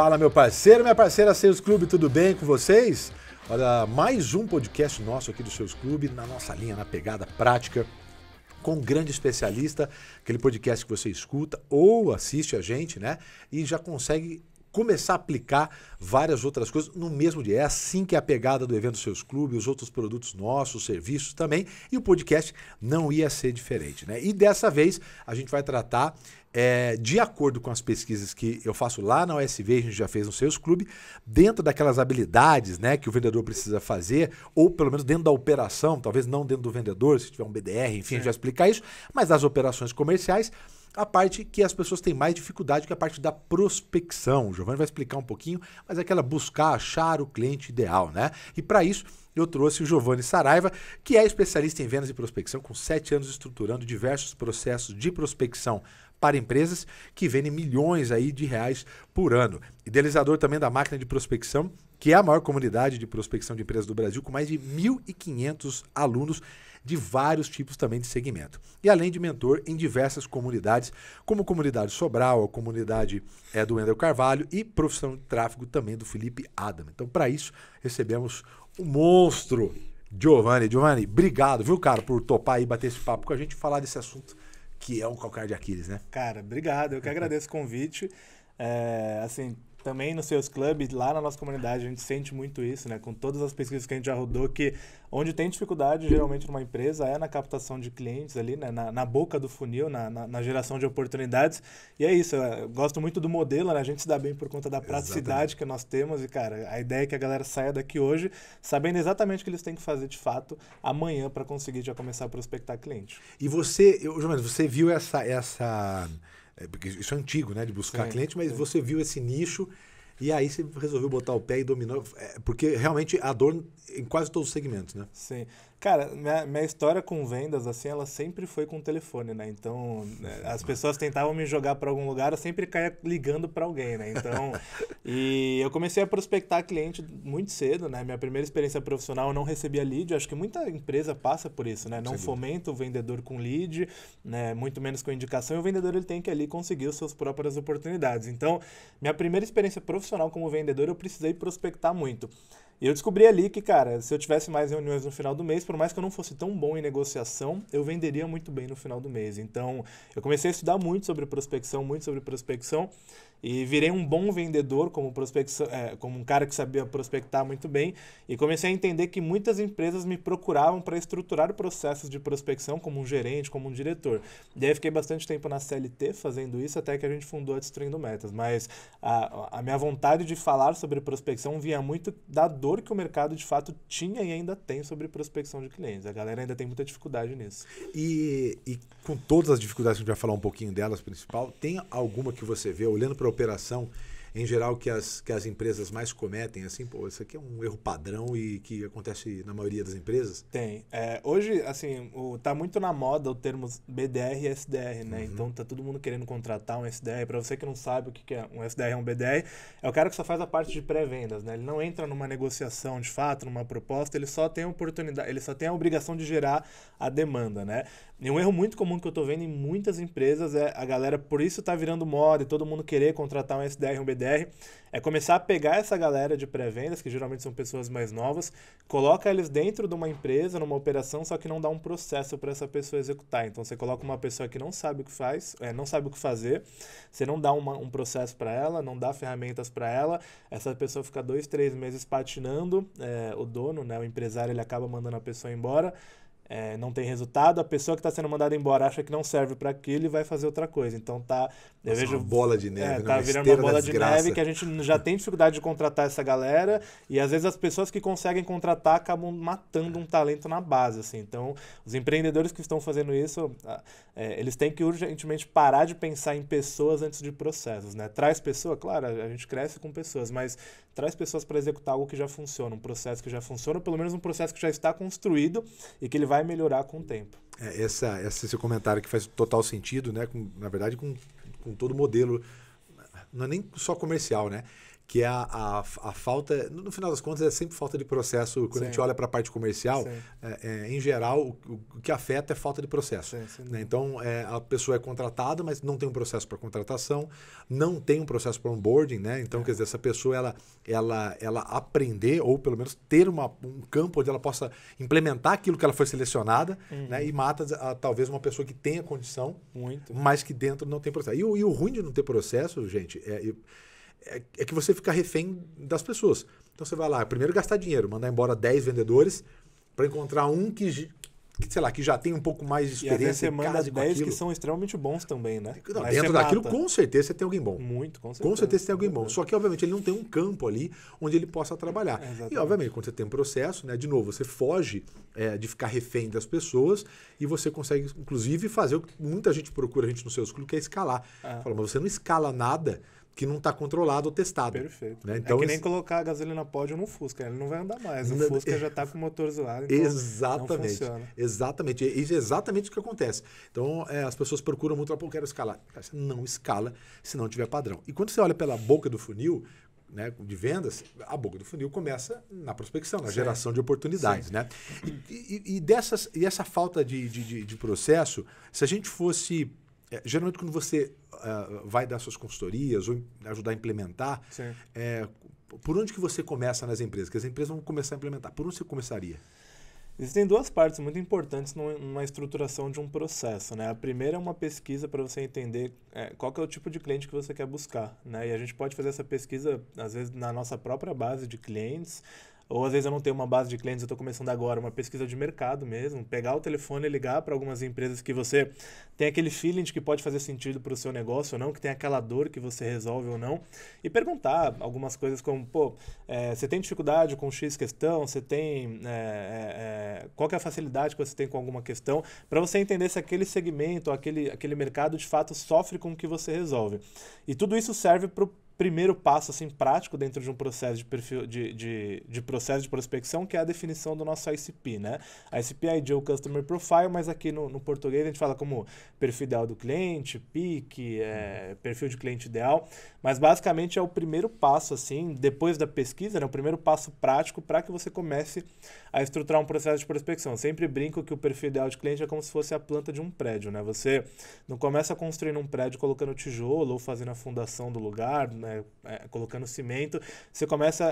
Fala, meu parceiro, minha parceira Seus Clube, tudo bem com vocês? Olha, mais um podcast nosso aqui do Seus Clube, na nossa linha, na pegada prática, com um grande especialista, aquele podcast que você escuta ou assiste a gente, né? E já consegue começar a aplicar várias outras coisas no mesmo dia. É assim que é a pegada do evento Seus Clubes, os outros produtos nossos, serviços também, e o podcast não ia ser diferente, né? E dessa vez a gente vai tratar é, de acordo com as pesquisas que eu faço lá na OSV, a gente já fez no Seus Clube, dentro daquelas habilidades né, que o vendedor precisa fazer, ou pelo menos dentro da operação, talvez não dentro do vendedor, se tiver um BDR, enfim, Sim. a gente vai explicar isso, mas das operações comerciais, a parte que as pessoas têm mais dificuldade, que é a parte da prospecção. O Giovanni vai explicar um pouquinho, mas é aquela buscar, achar o cliente ideal, né? E para isso, eu trouxe o Giovanni Saraiva, que é especialista em vendas e prospecção, com sete anos estruturando diversos processos de prospecção para empresas que vendem milhões aí de reais por ano. Idealizador também da máquina de prospecção, que é a maior comunidade de prospecção de empresas do Brasil, com mais de 1.500 alunos de vários tipos também de segmento. E além de mentor em diversas comunidades, como comunidade Sobral, a comunidade é, do Wendel Carvalho e profissão de tráfego também do Felipe Adam. Então, para isso, recebemos o monstro Giovanni. Giovanni, obrigado, viu, cara, por topar e bater esse papo com a gente falar desse assunto que é o calcanhar de Aquiles, né? Cara, obrigado. Eu que agradeço o convite. É, assim, também nos seus clubes, lá na nossa comunidade, a gente sente muito isso, né? Com todas as pesquisas que a gente já rodou, que onde tem dificuldade, geralmente, numa empresa, é na captação de clientes ali, né? Na, na boca do funil, na, na, na, geração de oportunidades. E é isso, eu gosto muito do modelo, né? A gente se dá bem por conta da praticidade exatamente. que nós temos. E, cara, a ideia é que a galera saia daqui hoje sabendo exatamente o que eles têm que fazer, de fato, amanhã para conseguir já começar a prospectar cliente. E você, eu, João, você viu essa... essa é, porque isso é antigo, né? De buscar sim, cliente, mas sim. você viu esse nicho e aí você resolveu botar o pé e dominou. É, porque realmente a dor em quase todos os segmentos, né? Sim. Cara, minha, minha, história com vendas, assim, ela sempre foi com telefone, né? Então, né, as pessoas tentavam me jogar para algum lugar, eu sempre caía ligando para alguém, né? Então, e eu comecei a prospectar cliente muito cedo, né? Minha primeira experiência profissional, eu não recebia lead. Eu acho que muita empresa passa por isso, né? Não Sim. fomenta o vendedor com lead, né? Muito menos com indicação. E o vendedor, ele tem que ali conseguir as suas próprias oportunidades. Então, minha primeira experiência profissional como vendedor, eu precisei prospectar muito. E eu descobri ali que, cara, se eu tivesse mais reuniões no final do mês, por mais que eu não fosse tão bom em negociação, eu venderia muito bem no final do mês. Então, eu comecei a estudar muito sobre prospecção, muito sobre prospecção, e virei um bom vendedor, como, prospecção, é, como um cara que sabia prospectar muito bem, e comecei a entender que muitas empresas me procuravam para estruturar processos de prospecção como um gerente, como um diretor. E aí fiquei bastante tempo na CLT fazendo isso, até que a gente fundou a Destruindo Metas. Mas a, a minha vontade de falar sobre prospecção vinha muito da dor dor que o mercado de fato tinha e ainda tem sobre prospecção de clientes. A galera ainda tem muita dificuldade nisso. E, e com todas as dificuldades que a gente vai falar um pouquinho delas, principal, tem alguma que você vê, olhando para a operação, em geral, que as, que as empresas mais cometem? Assim, pô, isso aqui é um erro padrão e que acontece na maioria das empresas? Tem. É, hoje, assim, o, tá muito na moda o termo BDR e SDR, né? Uhum. Então, tá todo mundo querendo contratar um SDR. Para você que não sabe o que, que é um SDR é um BDR, é o cara que só faz a parte de pré-vendas, né? Ele não entra numa negociação de fato, numa proposta, ele só tem a oportunidade, ele só tem a obrigação de gerar a demanda, né? E um erro muito comum que eu tô vendo em muitas empresas é a galera, por isso tá virando moda e todo mundo querer contratar um SDR, um BDR, é começar a pegar essa galera de pré-vendas, que geralmente são pessoas mais novas, coloca eles dentro de uma empresa, numa operação, só que não dá um processo para essa pessoa executar. Então você coloca uma pessoa que não sabe o que faz, é, não sabe o que fazer, você não dá uma, um processo para ela, não dá ferramentas para ela, essa pessoa fica dois, três meses patinando, é, o dono, né, o empresário, ele acaba mandando a pessoa embora é, não tem resultado, a pessoa que está sendo mandada embora acha que não serve para aquilo e vai fazer outra coisa. Então tá. Eu Nossa, vejo, uma bola de neve, é, né? tá virando uma bola de neve que a gente já tem dificuldade de contratar essa galera e às vezes as pessoas que conseguem contratar acabam matando um talento na base. Assim. Então, os empreendedores que estão fazendo isso, é, eles têm que urgentemente parar de pensar em pessoas antes de processos. Né? Traz pessoa, claro, a gente cresce com pessoas, mas traz pessoas para executar algo que já funciona, um processo que já funciona, ou pelo menos um processo que já está construído e que ele vai melhorar com o tempo. É, essa, esse comentário que faz total sentido, né? Com, na verdade, com, com todo o modelo, não é nem só comercial, né? que é a, a, a, falta, no final das contas, é sempre falta de processo. Quando sim. a gente olha para a parte comercial, é, é, em geral, o, o, que afeta é falta de processo. Sim, né? Então, é, a pessoa é contratada, mas não tem um processo para contratação, não tem um processo para onboarding, né? Então, é. quer dizer, essa pessoa, ela, ela, ela aprender, ou pelo menos ter uma, um campo onde ela possa implementar aquilo que ela foi selecionada, uhum. né? E mata, a, talvez, uma pessoa que tenha condição, Muito. mas que dentro não tem processo. E, e o ruim de não ter processo, gente, é... Eu, é, é, que você fica refém das pessoas. Então você vai lá, primeiro gastar dinheiro, mandar embora 10 vendedores para encontrar um que, que, sei lá, que já tem um pouco mais de experiência. E você manda 10 que são extremamente bons também, né? Não, dentro é daquilo, mata. com certeza você tem alguém bom. Muito, com certeza. Com certeza você tem alguém bom. Só que, obviamente, ele não tem um campo ali onde ele possa trabalhar. É, e, obviamente, quando você tem um processo, né? De novo, você foge é, de ficar refém das pessoas e você consegue, inclusive, fazer o que muita gente procura a gente nos seus clubes, que é escalar. É. Fala, mas você não escala nada que não está controlado ou testado. Perfeito. Né? É então, é que nem colocar a gasolina pódio no Fusca, ele não vai andar mais. O Fusca é... já está com o motor zoado, então exatamente, Exatamente. Isso é exatamente o que acontece. Então, é, as pessoas procuram muito, pô, eu quero escalar. Você não escala se não tiver padrão. E quando você olha pela boca do funil, né, de vendas, a boca do funil começa na prospecção, na Sim. geração de oportunidades. Né? E, e, e, dessas, e essa falta de, de, de processo, se a gente fosse é, geralmente quando você uh, vai dar suas consultorias ou ajudar a implementar, é, por onde que você começa nas empresas? Que as empresas vão começar a implementar. Por onde você começaria? Existem duas partes muito importantes numa estruturação de um processo, né? A primeira é uma pesquisa para você entender é, qual é o tipo de cliente que você quer buscar, né? E a gente pode fazer essa pesquisa, às vezes, na nossa própria base de clientes, ou às vezes eu não tenho uma base de clientes, eu estou começando agora, uma pesquisa de mercado mesmo. Pegar o telefone e ligar para algumas empresas que você tem aquele feeling de que pode fazer sentido para o seu negócio ou não, que tem aquela dor que você resolve ou não. E perguntar algumas coisas como, pô, é, você tem dificuldade com X questão? Você tem. É, é, qual é a facilidade que você tem com alguma questão? Para você entender se aquele segmento, aquele, aquele mercado de fato sofre com o que você resolve. E tudo isso serve para o primeiro passo assim, prático dentro de um processo de, perfil, de, de, de, processo de prospecção, que é a definição do nosso ICP, né? ICP é Ideal Customer Profile, mas aqui no, no português a gente fala como perfil ideal do cliente, PIC, é, perfil de cliente ideal, mas basicamente é o primeiro passo, assim, depois da pesquisa, né? O primeiro passo prático para que você comece a estruturar um processo de prospecção. Eu sempre brinco que o perfil ideal de cliente é como se fosse a planta de um prédio, né? Você não começa construindo um prédio colocando tijolo ou fazendo a fundação do lugar, né? né, é, colocando cimento, você começa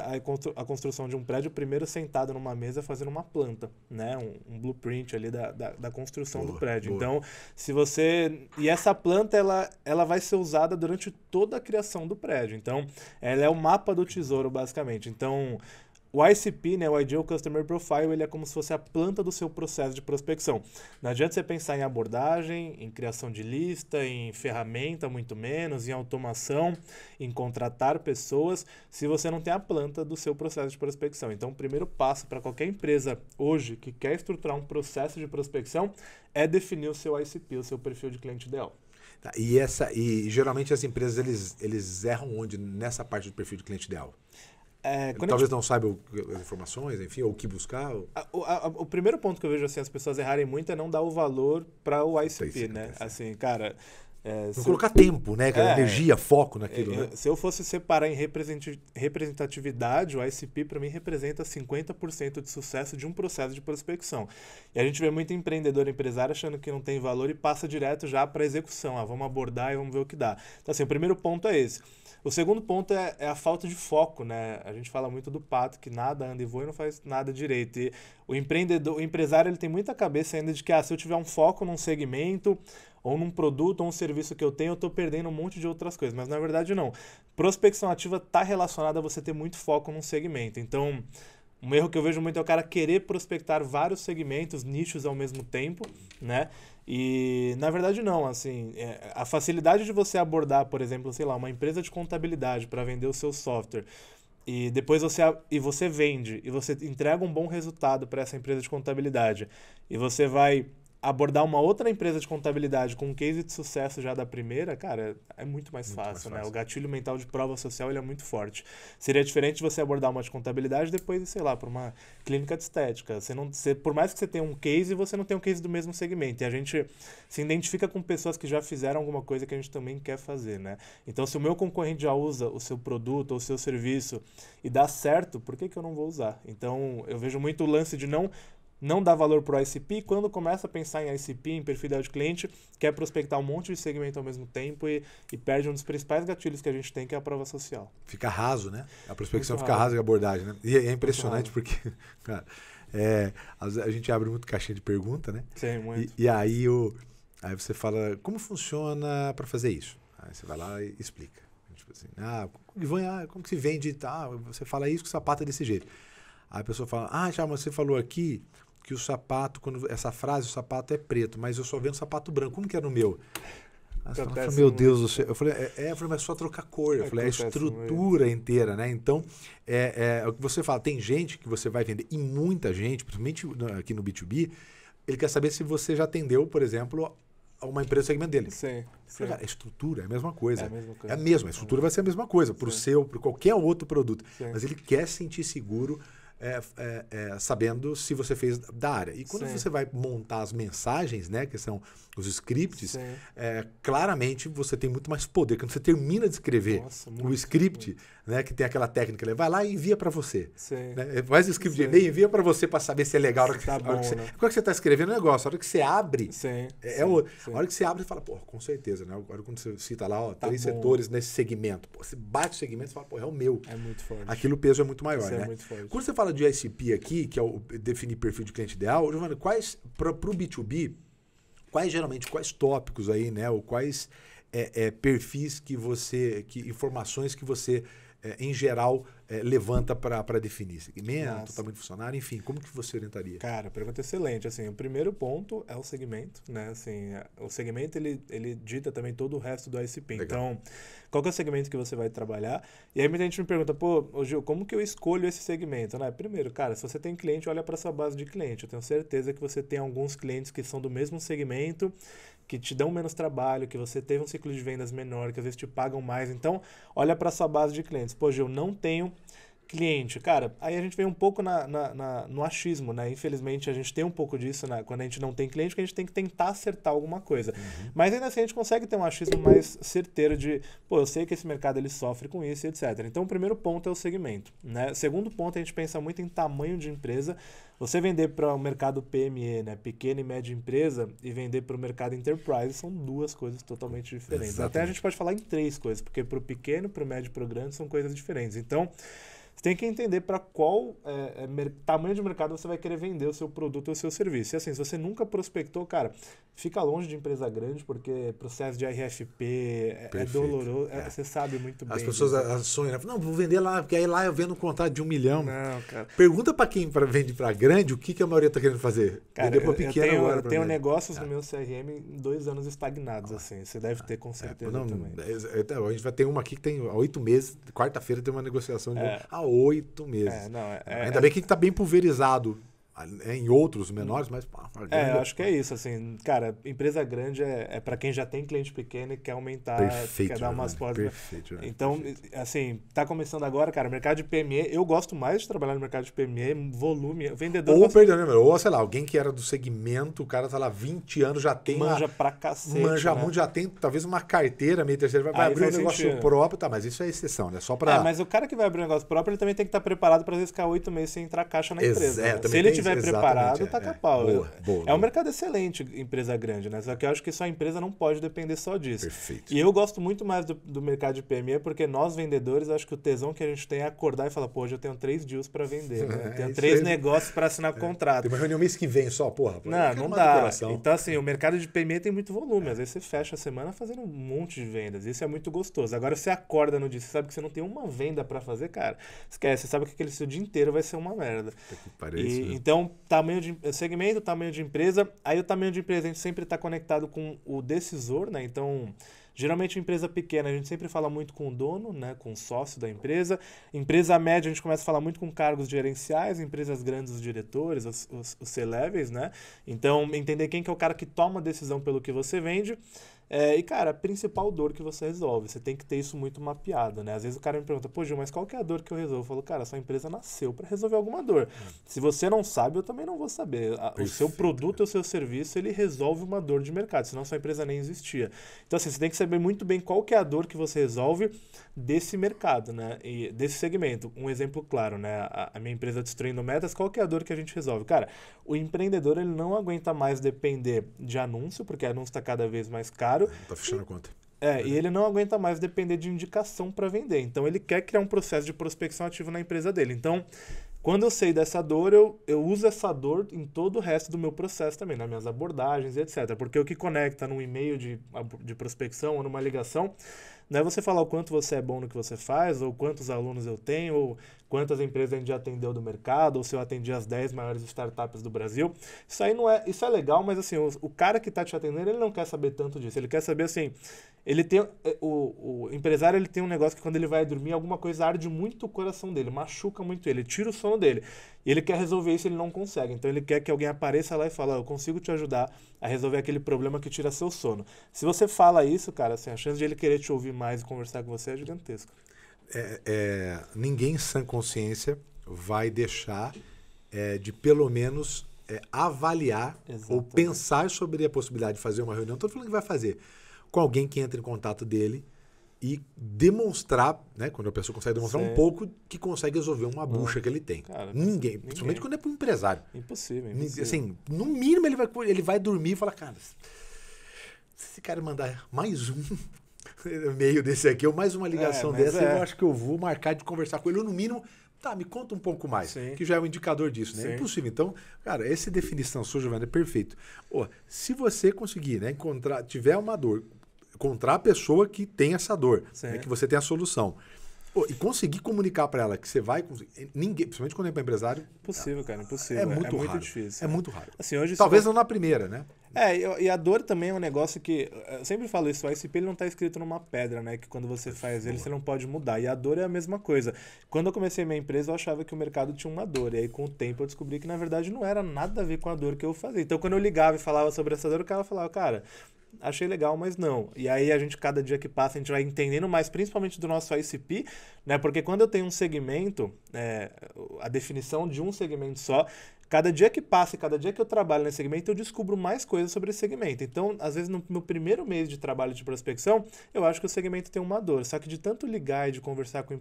a, construção de um prédio primeiro sentado numa mesa fazendo uma planta, né, um, um blueprint ali da, da, da construção boa, do prédio. Boa. Então, se você e essa planta ela, ela vai ser usada durante toda a criação do prédio. Então, ela é o mapa do tesouro basicamente. Então, o ICP, né, o Ideal Customer Profile, ele é como se fosse a planta do seu processo de prospecção. Não adianta você pensar em abordagem, em criação de lista, em ferramenta, muito menos, em automação, em contratar pessoas, se você não tem a planta do seu processo de prospecção. Então, o primeiro passo para qualquer empresa hoje que quer estruturar um processo de prospecção é definir o seu ICP, o seu perfil de cliente ideal. Tá, e, essa, e geralmente as empresas eles, eles erram onde nessa parte do perfil de cliente ideal? É, Talvez gente... não saiba as informações, enfim, ou o que buscar. Ou... A, a, o primeiro ponto que eu vejo assim, as pessoas errarem muito é não dar o valor para o ICP, né? Assim, cara, é, não colocar tempo, né? É, é, energia, foco naquilo. né? Se eu fosse separar em representatividade, o ICP para mim representa 50% de sucesso de um processo de prospecção. E a gente vê muito empreendedor, empresário achando que não tem valor e passa direto já para execução. Ah, vamos abordar e vamos ver o que dá. Então, assim, o primeiro ponto é esse. O segundo ponto é, é, a falta de foco, né? A gente fala muito do pato que nada anda e voa e não faz nada direito. E o empreendedor, o empresário, ele tem muita cabeça ainda de que ah, se eu tiver um foco num segmento, ou num produto ou um serviço que eu tenho, eu estou perdendo um monte de outras coisas. Mas na verdade, não. Prospecção ativa está relacionada a você ter muito foco num segmento. Então, um erro que eu vejo muito é o cara querer prospectar vários segmentos, nichos ao mesmo tempo, né? E na verdade não, assim, é, a facilidade de você abordar, por exemplo, sei lá, uma empresa de contabilidade para vender o seu software e depois você e você vende e você entrega um bom resultado para essa empresa de contabilidade e você vai abordar uma outra empresa de contabilidade com um case de sucesso já da primeira, cara, é muito mais, muito fácil, mais fácil, né? O gatilho mental de prova social ele é muito forte. Seria diferente você abordar uma de contabilidade depois, sei lá, por uma clínica de estética. Você não, você, por mais que você tenha um case, você não tem um case do mesmo segmento. E a gente se identifica com pessoas que já fizeram alguma coisa que a gente também quer fazer, né? Então, se o meu concorrente já usa o seu produto ou o seu serviço e dá certo, por que, que eu não vou usar? Então, eu vejo muito o lance de não não dá valor para o ICP, quando começa a pensar em ICP, em perfil de cliente, quer prospectar um monte de segmento ao mesmo tempo e, e, perde um dos principais gatilhos que a gente tem, que é a prova social. Fica raso, né? A prospecção fica rasa e a abordagem, né? E é, é impressionante porque, cara, é, a gente abre muito caixinha de pergunta, né? Sim, muito. E, e aí, o, aí você fala, como funciona para fazer isso? Aí você vai lá e explica. Tipo assim, ah, Ivan, ah, como que se vende? tal você fala isso com sapato desse jeito. Aí a pessoa fala, ah, já, mas você falou aqui que o sapato, quando essa frase, o sapato é preto, mas eu só vendo sapato branco. Como que era o meu? falei, meu Deus do céu. Eu falei, é, é, eu falei, mas é só trocar cor. Eu falei, é a estrutura muito. inteira, né? Então, é, é, é, o que você fala, tem gente que você vai vender, e muita gente, principalmente aqui no B2B, ele quer saber se você já atendeu, por exemplo, a uma empresa do segmento dele. Sim, sim. Cara, a estrutura é a mesma coisa. É a mesma, coisa. É a, mesma. a estrutura vai ser a mesma coisa para o seu, para qualquer outro produto. Sim. Mas ele quer sentir seguro é, é, é, sabendo se você fez da área. E quando Sim. você vai montar as mensagens, né, que são os scripts, é, claramente você tem muito mais poder. Quando você termina de escrever Nossa, o script, muito. né, que tem aquela técnica, ele vai lá e envia para você. Né? Faz o script Sim. de e-mail, envia para você para saber se é legal. Hora que, tá né? hora que você, né? Quando você está escrevendo o negócio, a hora que você abre, Sim. é, é o, a hora que você abre, você fala, pô, com certeza, né? Agora quando você cita lá, ó, tá três bom. setores nesse segmento, pô, você bate o segmento e fala, pô, é o meu. É muito forte. Aquilo o peso é muito maior, é né? Muito quando você fala fala de ICP aqui, que é o definir perfil de cliente ideal, Giovanni, quais, para o B2B, quais geralmente, quais tópicos aí, né? Ou quais é, é, perfis que você, que informações que você, é, em geral, é, levanta para definir? Segmento, Nossa. totalmente funcionário, enfim, como que você orientaria? Cara, pergunta excelente. Assim, o primeiro ponto é o segmento, né? Assim, eh, o segmento ele, ele dita também todo o resto do ICP. Legal. Então, qual é o segmento que você vai trabalhar? E aí muita gente me pergunta, pô, Gil, como que eu escolho esse segmento? Né? Primeiro, cara, se você tem cliente, olha para sua base de cliente. Eu tenho certeza que você tem alguns clientes que são do mesmo segmento que te dão menos trabalho, que você teve um ciclo de vendas menor, que às vezes te pagam mais. Então, olha para sua base de clientes. Poxa, eu não tenho cliente, cara, aí a gente vem um pouco na, na, na, no achismo, né? Infelizmente a gente tem um pouco disso né? quando a gente não tem cliente, que a gente tem que tentar acertar alguma coisa. Uhum. Mas ainda assim a gente consegue ter um achismo mais certeiro de, pô, eu sei que esse mercado ele sofre com isso, etc. Então o primeiro ponto é o segmento, né? Segundo ponto a gente pensa muito em tamanho de empresa. Você vender para o mercado PME, né, pequena e média empresa, e vender para o mercado enterprise são duas coisas totalmente diferentes. Exatamente. Até a gente pode falar em três coisas, porque para o pequeno, para o médio, para o grande são coisas diferentes. Então você tem que entender para qual é, é tamanho de mercado você vai querer vender o seu produto ou o seu serviço. E assim, se você nunca prospectou, cara, Fica longe de empresa grande, porque processo de RFP é, é doloroso, é, é. você sabe muito bem. As pessoas né? sonham, não, vou vender lá, porque aí lá eu vendo um contrato de um milhão. Não, cara. Pergunta para quem vende para grande o que, que a maioria está querendo fazer. Cara, pra para pequeno eu tenho, agora. Eu tenho negócios é. no meu CRM dois anos estagnados, ah, assim. Você deve ter com é, certeza não, também. É, então, a gente vai ter uma aqui que tem oito meses, quarta-feira tem uma negociação de é. há oito meses. Não, Ainda bem que está bem pulverizado né, em outros menores, hum. mas. Pá, é, eu acho que é isso, assim. Cara, empresa grande é, é para quem já tem cliente pequeno e quer aumentar, perfeito, quer dar umas portas. Né? Perfeito, então, perfeito. assim, tá começando agora, cara, mercado de PME, eu gosto mais de trabalhar no mercado de PME, volume, vendedor. Ou, gosta... Né, ou sei lá, alguém que era do segmento, o cara tá lá 20 anos, já tem. Manja uma, pra cacete. Manja né? muito, já tem talvez uma carteira meio terceira, vai, abrir um negócio sentido. próprio, tá, mas isso é exceção, né? Só pra. É, mas o cara que vai abrir um negócio próprio, ele também tem que estar tá preparado para às vezes ficar oito meses sem entrar caixa na empresa. Ex é, né? é, Se ele tiver estiver preparado, é, taca é, pau. Boa, é boa, é um mercado excelente, empresa grande, né? Só que eu acho que só a empresa não pode depender só disso. Perfeito. E eu gosto muito mais do, do mercado de PME, porque nós vendedores, acho que o tesão que a gente tem é acordar e falar, pô, hoje eu tenho três dias para vender, né? Eu é tenho é, três negócios para assinar é. contrato. Tem uma reunião mês que vem só, porra. porra não, não dá. Então, assim, o mercado de PME tem muito volume. Às vezes você fecha a semana fazendo um monte de vendas. Isso é muito gostoso. Agora, você acorda no dia, você sabe que você não tem uma venda para fazer, cara. Esquece, você sabe que aquele seu dia inteiro vai ser uma merda. Que e, Então, então, tamanho de segmento, tamanho de empresa. Aí o tamanho de empresa a gente sempre está conectado com o decisor, né? Então, geralmente empresa pequena a gente sempre fala muito com o dono, né? Com o sócio da empresa. Empresa média a gente começa a falar muito com cargos gerenciais. Empresas grandes os diretores, os, os, os C-levels, né? Então, entender quem que é o cara que toma a decisão pelo que você vende. É, e, cara, a principal dor que você resolve, você tem que ter isso muito mapeado, né? Às vezes o cara me pergunta, pô, Gil, mas qual que é a dor que eu resolvo? Eu falo, cara, sua empresa nasceu para resolver alguma dor. Hum. Se você não sabe, eu também não vou saber. A, o seu produto, o seu serviço, ele resolve uma dor de mercado, senão sua empresa nem existia. Então, assim, você tem que saber muito bem qual que é a dor que você resolve desse mercado, né? E desse segmento. Um exemplo claro, né? A, a minha empresa destruindo metas, qual que é a dor que a gente resolve? Cara, o empreendedor, ele não aguenta mais depender de anúncio, porque anúncio está cada vez mais caro, caro. Tá fechando a conta. É, é, e ele não aguenta mais depender de indicação para vender. Então ele quer criar um processo de prospecção ativo na empresa dele. Então, quando eu sei dessa dor, eu, eu uso essa dor em todo o resto do meu processo também, nas minhas abordagens, etc. Porque o que conecta num e-mail de, de prospecção ou numa ligação não é você falar o quanto você é bom no que você faz, ou quantos alunos eu tenho, ou quantas empresas a gente já atendeu do mercado, ou se eu atendi as 10 maiores startups do Brasil. Isso aí não é, isso é legal, mas assim, o, o cara que está te atendendo, ele não quer saber tanto disso. Ele quer saber assim, ele tem é, o, o empresário, ele tem um negócio que quando ele vai dormir, alguma coisa arde muito o coração dele, machuca muito ele, tira o sono dele. E ele quer resolver isso, ele não consegue. Então ele quer que alguém apareça lá e fala: "Eu consigo te ajudar a resolver aquele problema que tira seu sono". Se você fala isso, cara, assim, a chance de ele querer te ouvir mais e conversar com você é gigantesco. É, é, ninguém sem sã consciência vai deixar é, de pelo menos é, avaliar Exatamente. ou pensar sobre a possibilidade de fazer uma reunião. Estou falando que vai fazer com alguém que entra em contato dele e demonstrar, né? Quando a pessoa consegue demonstrar Sim. um pouco que consegue resolver uma hum. bucha que ele tem. Cara, ninguém, ninguém, principalmente quando é para um empresário. Impossível, impossível. Assim, no mínimo ele vai, ele vai dormir e falar, cara, se esse cara mandar mais um, meio desse aqui, ou mais uma ligação é, dessa, é. eu acho que eu vou marcar de conversar com ele, ou no mínimo, tá, me conta um pouco mais, Sim. que já é um indicador disso, né? É Sim. É impossível. Então, cara, essa definição sua, Giovanna, é perfeito. se você conseguir, né, encontrar, tiver uma dor, encontrar a pessoa que tem essa dor, né, que você tem a solução. e conseguir comunicar para ela que você vai conseguir. Ninguém, principalmente quando é para empresário. Impossível, cara, impossível. É muito, é raro. muito difícil. É, é muito raro. Assim, hoje Talvez vai... não na primeira, né? É, e a dor também é um negócio que. Eu sempre falo isso, o ICP ele não está escrito numa pedra, né? Que quando você faz ele, você não pode mudar. E a dor é a mesma coisa. Quando eu comecei minha empresa, eu achava que o mercado tinha uma dor. E aí, com o tempo, eu descobri que, na verdade, não era nada a ver com a dor que eu fazia. Então, quando eu ligava e falava sobre essa dor, o cara falava, cara, achei legal, mas não. E aí a gente, cada dia que passa, a gente vai entendendo mais, principalmente do nosso ICP, né? Porque quando eu tenho um segmento, é, a definição de um segmento só, Cada dia que passa e cada dia que eu trabalho nesse segmento, eu descubro mais coisas sobre esse segmento. Então, às vezes, no meu primeiro mês de trabalho de prospecção, eu acho que o segmento tem uma dor. Só que de tanto ligar e de conversar com,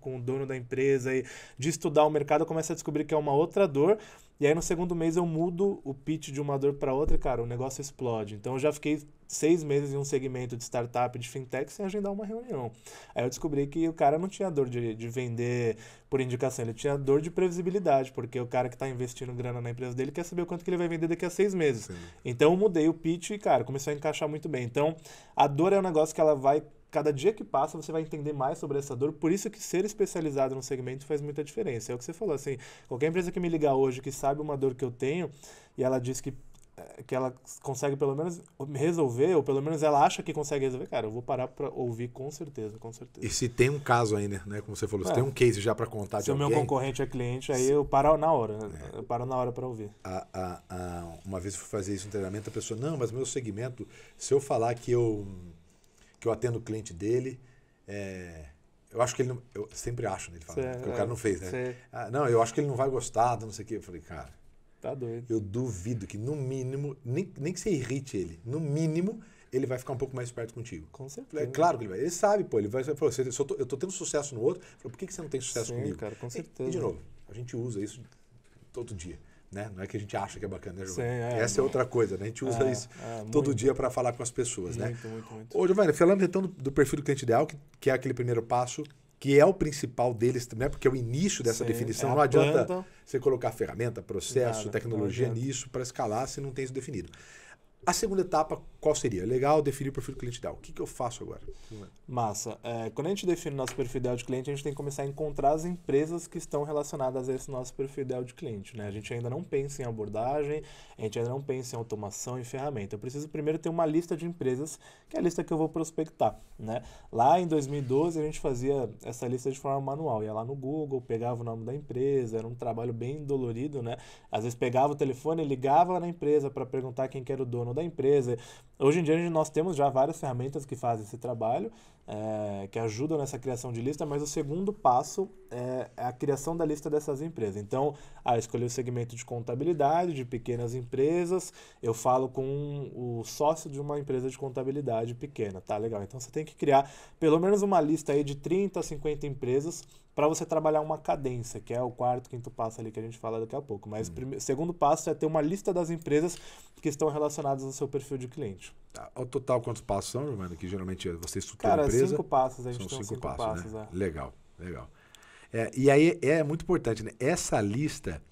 com o dono da empresa e de estudar o mercado, eu começo a descobrir que é uma outra dor. E aí, no segundo mês, eu mudo o pitch de uma dor para outra e, cara, o negócio explode. Então, eu já fiquei seis meses em um segmento de startup de fintech sem agendar uma reunião. Aí eu descobri que o cara não tinha dor de, de vender por indicação, ele tinha dor de previsibilidade, porque o cara que está investindo grana na empresa dele quer saber quanto que ele vai vender daqui a seis meses. Sim. Então eu mudei o pitch e, cara, começou a encaixar muito bem. Então a dor é um negócio que ela vai cada dia que passa você vai entender mais sobre essa dor, por isso que ser especializado num segmento faz muita diferença. É o que você falou, assim, qualquer empresa que me ligar hoje que sabe uma dor que eu tenho e ela diz que eh, que ela consegue pelo menos resolver, ou pelo menos ela acha que consegue resolver, cara, eu vou parar pra ouvir com certeza, com certeza. E se tem um caso ainda, né? Como você falou, é. se tem um case já para contar se de alguém... Se o meu concorrente é cliente, aí eu paro na hora. Né, é. Eu paro na hora para ouvir. A, a, a, uma vez eu fui fazer isso no treinamento, a pessoa, não, mas meu segmento, se eu falar que eu, que eu atendo o cliente dele, é, eu acho que ele não... Eu sempre acho, né? Ele fala, Cê, né, o cara é, não fez, né? Ah, não, eu acho que ele não vai gostar, não sei o quê. Eu falei, cara... Tá doido. Eu duvido que, no mínimo, nem, nem que você irrite ele, no mínimo, ele vai ficar um pouco mais perto contigo. Com certeza. É claro que ele vai. Ele sabe, pô. Ele vai falar, eu, tô, eu tô tendo sucesso no outro, falo, por que, que você não tem sucesso Sim, comigo? cara, com certeza. E, e, de novo, a gente usa isso todo dia. Né? Não é que a gente acha que é bacana, né, Giovanni? É, Essa é outra coisa, né? A gente usa é, isso é, todo dia para falar com as pessoas, muito, né? Muito, muito, muito. Ô, Giovanni, falando então do, do perfil do cliente ideal, que, que é aquele primeiro passo que é o principal deles também, né? porque é o início dessa Sim, definição. É não adianta planta. você colocar ferramenta, processo, Nada, tecnologia nisso para escalar se não tem isso definido. A segunda etapa, qual seria? É legal, definir o perfil do cliente ideal. O que, que eu faço agora? Massa. É, quando a gente define o nosso perfil ideal de cliente, a gente tem que começar a encontrar as empresas que estão relacionadas a esse nosso perfil ideal de cliente. Né? A gente ainda não pensa em abordagem, a gente ainda não pensa em automação e ferramenta. Eu preciso primeiro ter uma lista de empresas, que é a lista que eu vou prospectar. Né? Lá em 2012, a gente fazia essa lista de forma manual. Ia lá no Google, pegava o nome da empresa, era um trabalho bem dolorido. né? Às vezes pegava o telefone, ligava na empresa para perguntar quem que era o dono da empresa. Hoje em dia nós temos já várias ferramentas que fazem esse trabalho, é, que ajudam nessa criação de lista, mas o segundo passo é, é a criação da lista dessas empresas. Então, ah, escolhi o segmento de contabilidade, de pequenas empresas, eu falo com o sócio de uma empresa de contabilidade pequena, tá legal. Então você tem que criar pelo menos uma lista aí de 30 a 50 empresas para você trabalhar uma cadência, que é o quarto, quinto passo ali que a gente fala daqui a pouco. Mas o uhum. segundo passo é ter uma lista das empresas que estão relacionadas ao seu perfil de cliente. Tá, o total, quantos passos são, Giovanni? Que geralmente é você estuda Cara, a empresa. cinco passos. A gente são cinco, cinco passos, né? passos né? é. Legal, legal. É, e aí é muito importante, né? Essa lista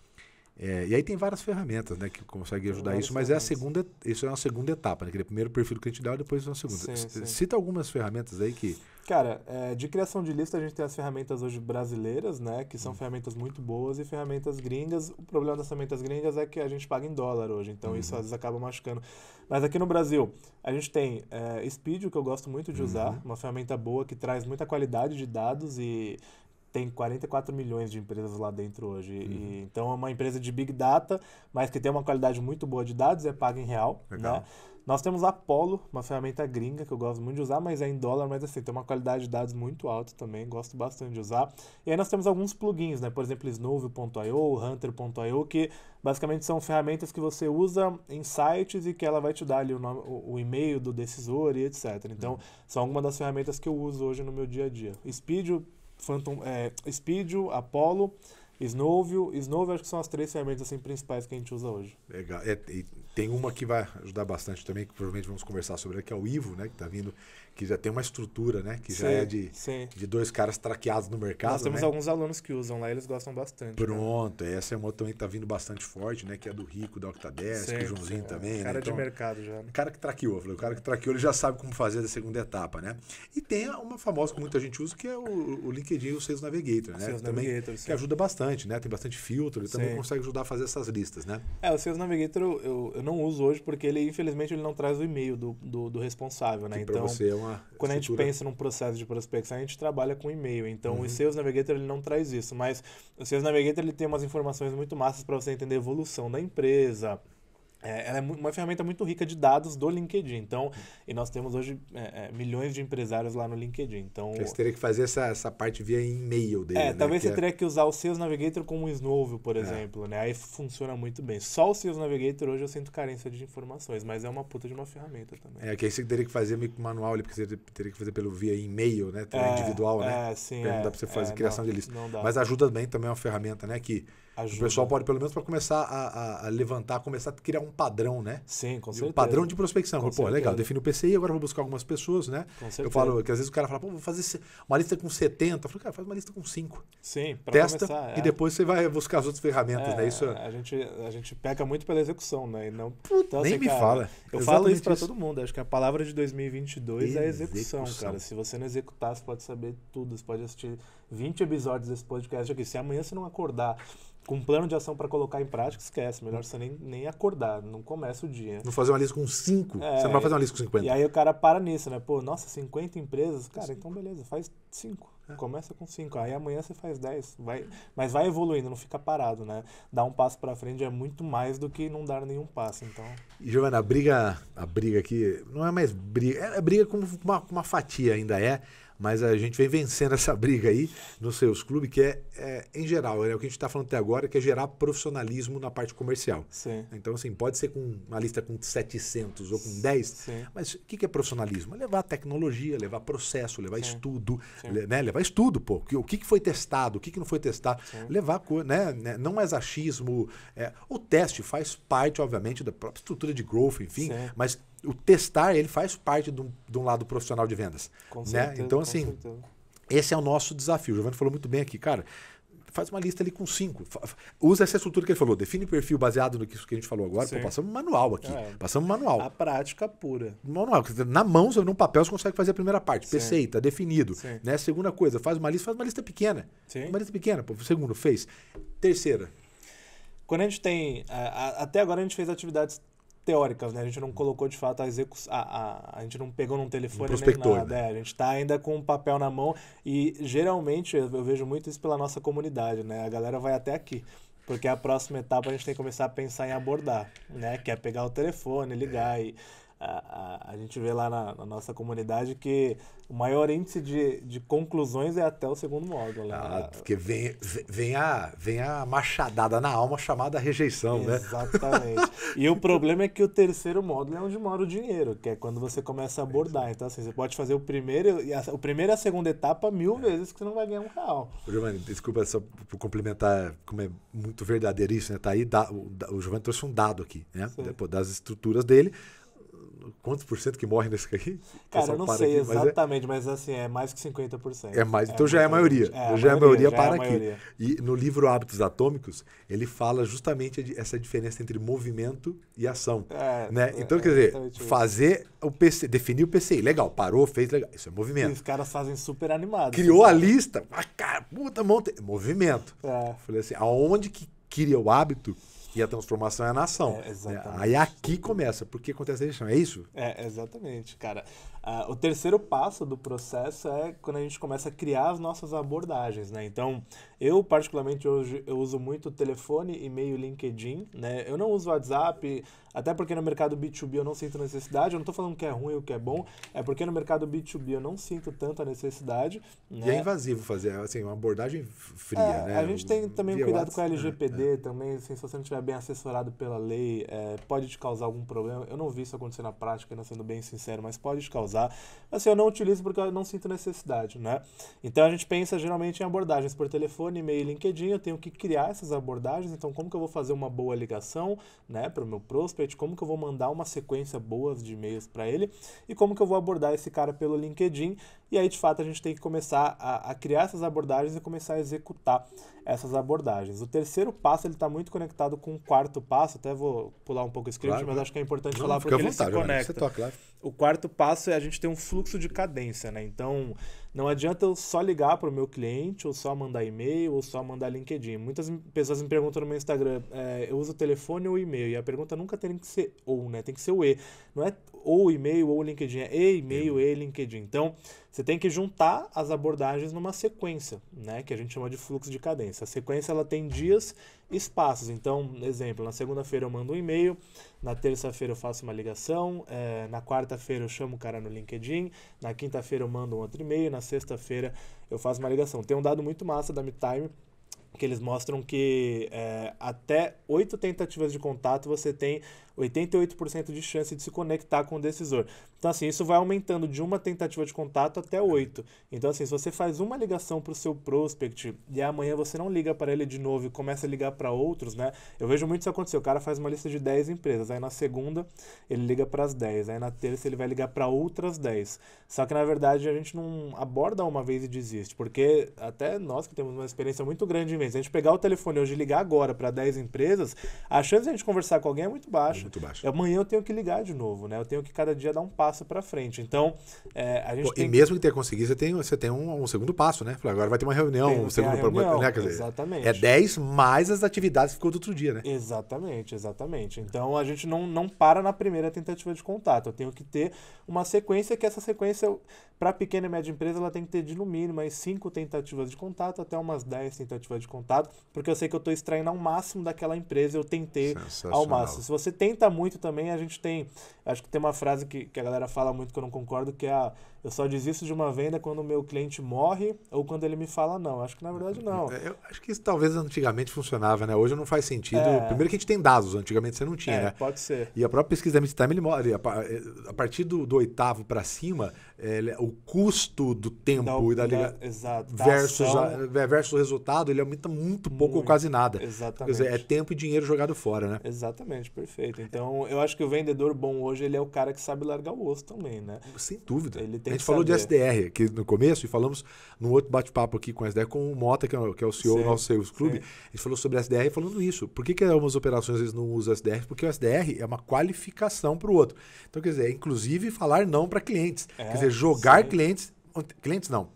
é, e aí tem várias ferramentas né, que conseguem ajudar isso, mas é a segunda, isso é uma segunda etapa, né? primeiro perfil que a gente dá e depois é uma segunda. Sim, sim. Cita algumas ferramentas aí que. Cara, é, de criação de lista a gente tem as ferramentas hoje brasileiras, né? Que são hum. ferramentas muito boas e ferramentas gringas. O problema das ferramentas gringas é que a gente paga em dólar hoje, então isso uhum. às vezes acaba machucando. Mas aqui no Brasil, a gente tem é, Speed, que eu gosto muito de uhum. usar, uma ferramenta boa que traz muita qualidade de dados e tem 44 milhões de empresas lá dentro hoje. Uhum. E, então é uma empresa de big data, mas que tem uma qualidade muito boa de dados, é paga em real. Né? Nós temos a Apollo, uma ferramenta gringa que eu gosto muito de usar, mas é em dólar, mas assim, tem uma qualidade de dados muito alta também, gosto bastante de usar. E aí nós temos alguns plugins, né? Por exemplo, Snowview.io, Hunter.io, que basicamente são ferramentas que você usa em sites e que ela vai te dar ali o, nome, o, e-mail do decisor e etc. Então, uhum. são algumas das ferramentas que eu uso hoje no meu dia a dia. Speed, Phantom, é, Speedio, Apollo, Snowview. Snowview acho que são as três ferramentas assim, principais que a gente usa hoje. Legal. É, tem uma que vai ajudar bastante também, que provavelmente vamos conversar sobre, que é o Ivo, né? Que está vindo que já tem uma estrutura, né? Que sim, já é de, de dois caras traqueados no mercado. Nós temos né? alguns alunos que usam lá, eles gostam bastante. Né? Pronto, né? essa é uma também que tá vindo bastante forte, né? Que é do Rico, da Octadesk, sim, o Joãozinho sim, também. É. Né? Cara né? de então, mercado já. Né? Cara que traqueou, falei, o cara que traqueou, ele já sabe como fazer a segunda etapa, né? E tem uma famosa que muita gente usa, que é o, o LinkedIn e o Sales Navigator, né? Sales também Navigator, que ajuda bastante, né? Tem bastante filtro, ele também consegue ajudar a fazer essas listas, né? É, o Sales Navigator eu, eu, eu não uso hoje porque ele, infelizmente, ele não traz o e-mail do, do, do responsável, né? Que então, você é quando a gente pensa num processo de prospecção, a gente trabalha com e-mail. Então, uhum. o Sales Navigator ele não traz isso, mas o Sales Navigator ele tem umas informações muito massas para você entender a evolução da empresa, é, ela é uma ferramenta muito rica de dados do LinkedIn. Então, e nós temos hoje é, é milhões de empresários lá no LinkedIn. Então, você teria que fazer essa, essa parte via e-mail dele. É, né? talvez que você é teria que usar o Sales Navigator como um Snowville, por é. exemplo. Né? Aí funciona muito bem. Só o Sales Navigator hoje eu sinto carência de informações, mas é uma puta de uma ferramenta também. É, que aí você teria que fazer meio que manual, porque você teria que fazer pelo via e-mail, né? Individual, né? É, sim. Não dá para você fazer criação não, de lista. Mas ajuda bem também é uma ferramenta, né? Que Ajuda. O pessoal pode, pelo menos, para começar a, a, levantar, começar a criar um padrão, né? Sim, com certeza. Um padrão de prospecção. Com Pô, certeza. legal, defino o PCI, agora vou buscar algumas pessoas, né? Com certeza. Eu falo que às vezes o cara fala, Pô, vou fazer uma lista com 70. Eu falo, cara, faz uma lista com 5. Sim, para Testa começar, é. e depois você vai buscar as outras ferramentas, né? é, né? Isso... É a, gente, a gente peca muito pela execução, né? E não... Puta, então, nem assim, me cara, fala. Eu falo isso para todo mundo. Acho que a palavra de 2022 é, é execução, cara. Se você não executar, você pode saber tudo. Você pode assistir 20 episódios desse podcast aqui. Se amanhã você não acordar com um plano de ação para colocar em prática, esquece. Melhor você nem, nem acordar, não começa o dia. Não fazer uma lista com 5. É, você não vai fazer uma lista com 50. E aí o cara para nisso, né? Pô, nossa, 50 empresas? Cara, então beleza, faz 5. É. Começa com 5. Aí amanhã você faz 10. Vai, mas vai evoluindo, não fica parado, né? Dar um passo para frente é muito mais do que não dar nenhum passo, então... E, Giovana, a briga, a briga aqui não é mais briga. É, é briga com uma, uma fatia ainda é mas a gente vem vencendo essa briga aí nos seus clubes, que é, é em geral, é o que a gente está falando até agora, que é gerar profissionalismo na parte comercial. Sim. Então, assim, pode ser com uma lista com 700 ou com 10, Sim. mas o que, que é profissionalismo? É levar tecnologia, levar processo, levar Sim. estudo, né? levar estudo, pô. O que, que foi testado, o que, que não foi testado, levar, né, né? não mais achismo. É, o teste faz parte, obviamente, da própria estrutura de growth, enfim, mas o testar ele faz parte de um, de um lado profissional de vendas. Com né? certeza, então, assim, esse é o nosso desafio. O Giovanni falou muito bem aqui, cara. Faz uma lista ali com cinco. Usa essa estrutura que ele falou. Define o perfil baseado no que a gente falou agora. Pô, passamos um manual aqui. É. Passamos um manual. A prática pura. Manual. Na mão, num papel, você consegue fazer a primeira parte. perfeito tá definido. Né? Segunda coisa, faz uma lista, faz uma lista pequena. Sim. Uma lista pequena. Pô, segundo, fez. Terceira, quando a gente tem. até agora a gente fez atividades teóricas, né? A gente não colocou de fato a execução. A, a, a gente não pegou num telefone não nem nada. Né? É, a gente está ainda com o um papel na mão e geralmente eu, eu vejo muito isso pela nossa comunidade, né? A galera vai até aqui. Porque a próxima etapa a gente tem que começar a pensar em abordar, né? Que é pegar o telefone, ligar é. e a, a, gente vê lá na, na, nossa comunidade que o maior índice de, de conclusões é até o segundo módulo. Né? Ah, porque vem, vem, a, vem a machadada na alma chamada rejeição, Exatamente. né? Exatamente. e o problema é que o terceiro módulo é onde mora o dinheiro, que é quando você começa a abordar. Então, assim, você pode fazer o primeiro, o primeiro e a segunda etapa mil é. vezes que você não vai ganhar um real. Giovanni, desculpa só por complementar, como é muito verdadeiro isso, né? Tá aí, dá, o, o Giovanni trouxe um dado aqui, né? Sim. Das estruturas dele quantos por cento que morre nesse aí? Cara, eu não sei aqui, exatamente, mas, é, mas, assim, é mais que 50%. É mais, então é, já é a maioria. É, já a maioria, é a maioria é para aqui. E no livro Hábitos Atômicos, ele fala justamente essa diferença entre movimento e ação. É, né? É, então, quer dizer, fazer o PC, definir o PCI, legal, parou, fez, legal. Isso é movimento. E os caras fazem super animados. Criou assim. a lista, ah, cara, puta, monta. Movimento. Falei assim, aonde que cria o hábito? E a transformação é a nação. É, é, exatamente. Aí aqui começa, porque acontece a eleição, é isso? É, exatamente, cara. Uh, o terceiro passo do processo é quando a gente começa a criar as nossas abordagens, né? Então, eu particularmente hoje eu uso muito telefone, e-mail, LinkedIn, né? Eu não uso WhatsApp, até porque no mercado B2B eu não sinto necessidade. Eu não estou falando que é ruim ou que é bom, é porque no mercado B2B eu não sinto tanta necessidade. Né? E é invasivo fazer, assim, uma abordagem fria, é, né? A gente tem também um cuidado WhatsApp, com né? a LGPD, é, também, assim, se você não estiver bem assessorado pela lei, é, pode te causar algum problema. Eu não vi isso acontecer na prática, não né, sendo bem sincero, mas pode te causar usar. Assim, eu não utilizo porque eu não sinto necessidade, né? Então a gente pensa geralmente em abordagens por telefone, e-mail, LinkedIn. Eu tenho que criar essas abordagens. Então, como que eu vou fazer uma boa ligação, né, para o meu prospect? Como que eu vou mandar uma sequência boa de e-mails para ele? E como que eu vou abordar esse cara pelo LinkedIn? E aí, de fato, a gente tem que começar a, a criar essas abordagens e começar a executar essas abordagens. O terceiro passo ele está muito conectado com o quarto passo. Até vou pular um pouco o script, claro, mas acho que é importante não, falar porque vontade, ele se conecta. Você toca, claro. O quarto passo é a gente ter um fluxo de cadência, né? Então, não adianta eu só ligar para o meu cliente, ou só mandar e-mail, ou só mandar LinkedIn. Muitas pessoas me perguntam no meu Instagram, é, eu uso telefone ou e-mail? E a pergunta nunca tem que ser ou, né? Tem que ser o e. Não é ou e-mail ou LinkedIn. É e mail e LinkedIn. Então, você tem que juntar as abordagens numa sequência, né? Que a gente chama de fluxo de cadência. A sequência ela tem dias e espaços. Então, exemplo, na segunda-feira eu mando um e-mail, na terça-feira eu faço uma ligação, é, na quarta-feira eu chamo o cara no LinkedIn, na quinta-feira eu mando um outro e-mail, na sexta-feira eu faço uma ligação. Tem um dado muito massa da MeTime que eles mostram que é, até oito tentativas de contato você tem 88% de chance de se conectar com o decisor. Então, assim, isso vai aumentando de uma tentativa de contato até oito. Então, assim, se você faz uma ligação para o seu prospect e amanhã você não liga para ele de novo e começa a ligar para outros, né? Eu vejo muito isso acontecer. O cara faz uma lista de 10 empresas, aí na segunda ele liga para as 10, aí na terça ele vai ligar para outras 10. Só que, na verdade, a gente não aborda uma vez e desiste, porque até nós que temos uma experiência muito grande em vendas, a gente pegar o telefone hoje e ligar agora para 10 empresas, a chance de a gente conversar com alguém é muito baixa baixo. Muito baixo. Amanhã eu tenho que ligar de novo, né? Eu tenho que cada dia dar um passo para frente. Então, é, a gente Pô, E mesmo que, que tenha conseguido, você tem, você tem um, um segundo passo, né? Agora vai ter uma reunião, tem, um segundo problema. né? exatamente. É 10 mais as atividades que ficou do outro dia, né? Exatamente, exatamente. Então, a gente não, não para na primeira tentativa de contato. Eu tenho que ter uma sequência que essa sequência, para pequena e média empresa, ela tem que ter de no mínimo mais 5 tentativas de contato até umas 10 tentativas de contato, porque eu sei que eu estou extraindo ao máximo daquela empresa, eu tentei ao máximo. Se você tem aumenta muito também. A gente tem. Acho que tem uma frase que, que a galera fala muito que eu não concordo, que é a eu só desisto de uma venda quando o meu cliente morre ou quando ele me fala não. Acho que na verdade não. É, eu acho que isso talvez antigamente funcionava, né? Hoje não faz sentido. É. Primeiro que a gente tem dados, antigamente você não tinha, é, né? Pode ser. E a própria pesquisa da Midtime, ele é, a partir do, do oitavo para cima, é, o custo do tempo da, e da liga exato, versus, a, é, versus o resultado, ele aumenta muito pouco muito, ou quase nada. Exatamente. Quer dizer, é tempo e dinheiro jogado fora, né? Exatamente, perfeito. Então, eu acho que o vendedor bom hoje, ele é o cara que sabe largar o osso também, né? Sem dúvida. Ele tem gente saber. falou de SDR aqui no começo e falamos num outro bate-papo aqui com a SDR, com o Mota, que é o, que é o CEO do nosso Sales clube A gente falou sobre SDR falando isso. Por que, que algumas operações eles não usam SDR? Porque o SDR é uma qualificação para o outro. Então, quer dizer, é inclusive falar não para clientes. É, quer dizer, jogar sim. clientes. Clientes não.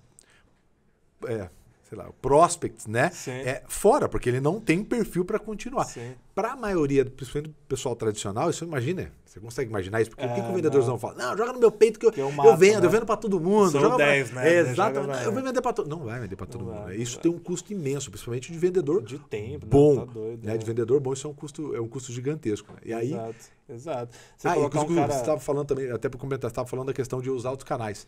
É, sei lá, prospects, né? Sim. É, fora, porque ele não tem perfil para continuar. Para a maioria, principalmente do pessoal tradicional, isso imagina, é você consegue imaginar isso? Porque é, o que, que o ah, vendedorzão não. fala? Não, joga no meu peito que eu, que é eu, mato, eu né? vendo, né? eu vendo para todo mundo. São joga 10, pra... né? É, Não, eu vou vender para todo Não vai vender para todo né? não mundo. Vai, isso tem um custo imenso, principalmente de vendedor. De tempo, né? bom. tá doido, né? É. De vendedor bom, isso é um custo, é um custo gigantesco. Né? E aí. Exato, exato. Você ah, e um cara... você estava falando também, até para comentar, você estava falando da questão de usar outros canais.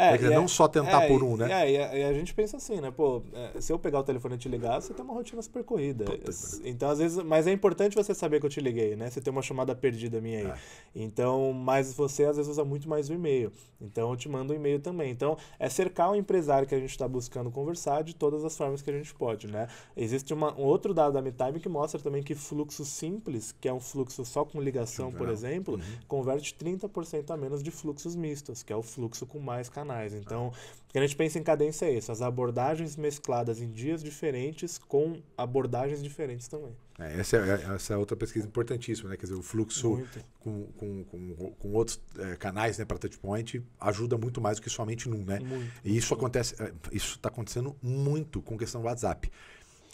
É, dizer, não é, só tentar é, por um, né? É, e a, é, e a, gente pensa assim, né? Pô, é, se eu pegar o telefone e te ligar, você tem uma rotina super corrida. então, às vezes, mas é importante você saber que eu te liguei, né? Você tem uma chamada perdida minha aí. É. Então, mas você às vezes usa muito mais o e-mail. Então, eu te mando o um e-mail também. Então, é cercar o empresário que a gente está buscando conversar de todas as formas que a gente pode, né? Existe uma, um outro dado da MeTime que mostra também que fluxo simples, que é um fluxo só com ligação, por exemplo, uhum. converte 30% a menos de fluxos mistos, que é o fluxo com mais canais Tá. Então, que a gente pensa em cadência é isso, as abordagens mescladas em dias diferentes com abordagens diferentes também. É, essa, é, é essa é outra pesquisa importantíssima, né? Quer dizer, o fluxo com, com, com, com, outros é, canais né, para touchpoint ajuda muito mais do que somente num, né? Muito, e isso acontece, é, isso está acontecendo muito com questão do WhatsApp.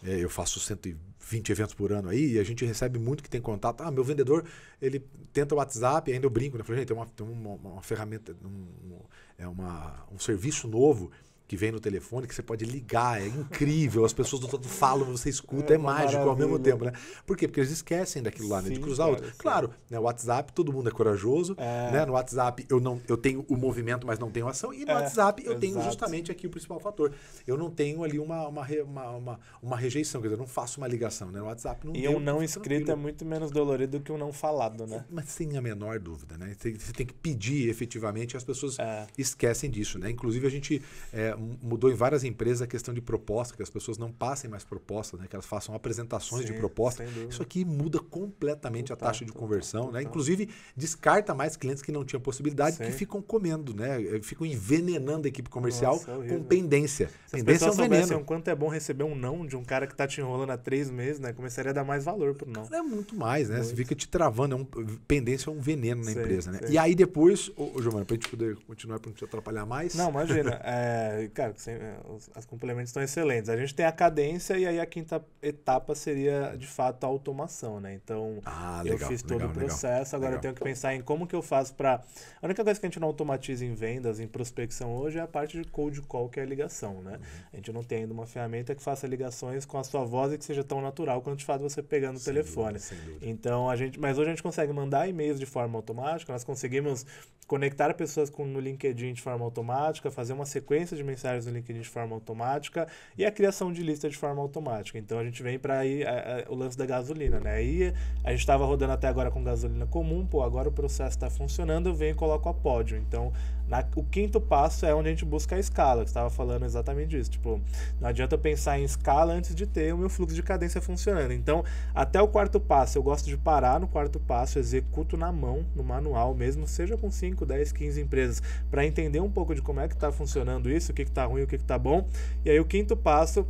É, eu faço 120 eventos por ano aí e a gente recebe muito que tem contato. Ah, meu vendedor, ele tenta o WhatsApp, ainda eu brinco, né? Eu gente, tem uma, tem uma, uma ferramenta, um, um, é uma, um serviço novo que vem no telefone, que você pode ligar, é incrível, as pessoas do todo falam, você escuta, é, é mágico maravilha. ao mesmo tempo, né? Por quê? Porque eles esquecem daquilo lá, né? de cruzar outro. Claro, né? O WhatsApp, todo mundo é corajoso, é. né? No WhatsApp eu não eu tenho o movimento, mas não tenho ação, e no é, WhatsApp eu exato. tenho justamente aqui o principal fator. Eu não tenho ali uma, uma, uma, uma, uma rejeição, quer dizer, eu não faço uma ligação, né? No WhatsApp não E o não tá escrito é tranquilo. é muito menos dolorido que o não falado, né? Mas sem a menor dúvida, né? Você tem que pedir efetivamente, e as pessoas é. esquecem disso, né? Inclusive a gente é, mudou em várias empresas a questão de proposta, que as pessoas não passem mais propostas, né? que elas façam apresentações Sim, de proposta. Isso aqui muda completamente total, a taxa de total, conversão, total, né? Inclusive descarta mais clientes que não tinham possibilidade, Sim. que ficam comendo, né? Eh, ficam envenenando a equipe comercial Nossa, é com pendência. Se pendência as é um veneno. quanto é bom receber um não de um cara que está te enrolando há três meses, né? Começaria a dar mais valor o não. Cara, é muito mais, né? Muito. Você fica te travando, é um, pendência é um veneno na empresa, né? E aí depois, ô, ô Giovana, a gente poder continuar, para não te atrapalhar mais. Não, imagina. é, cara, eh, os, as complementos estão excelentes. A gente tem a cadência e aí a quinta etapa seria, de fato, a automação, né? Então, ah, legal, eu fiz todo legal, o processo, legal, agora eu tenho que pensar em como que eu faço para... A única coisa que a gente não automatiza em vendas, em prospecção hoje, é a parte de cold call, que é a ligação, né? Uhum. A gente não tem ainda uma ferramenta que faça ligações com a sua voz e que seja tão natural quanto, de fato, você pegando o sem telefone. Dúvida, dúvida. Então, a gente... Mas hoje a gente consegue mandar e-mails de forma automática, nós conseguimos conectar pessoas com, no LinkedIn de forma automática, fazer uma sequência de mensagens mensagens no LinkedIn de forma automática e a criação de lista de forma automática. Então a gente vem para aí a, é, a, é, o lance da gasolina, né? Aí a gente estava rodando até agora com gasolina comum, pô, agora o processo está funcionando, eu venho e coloco a pódio. Então na, o quinto passo é onde a gente busca a escala, que estava falando exatamente disso. Tipo, não adianta eu pensar em escala antes de ter o meu fluxo de cadência funcionando. Então, até o quarto passo, eu gosto de parar no quarto passo, executo na mão, no manual mesmo, seja com 5, 10, 15 empresas, para entender um pouco de como é que está funcionando isso, o que está ruim, o que está bom. E aí o quinto passo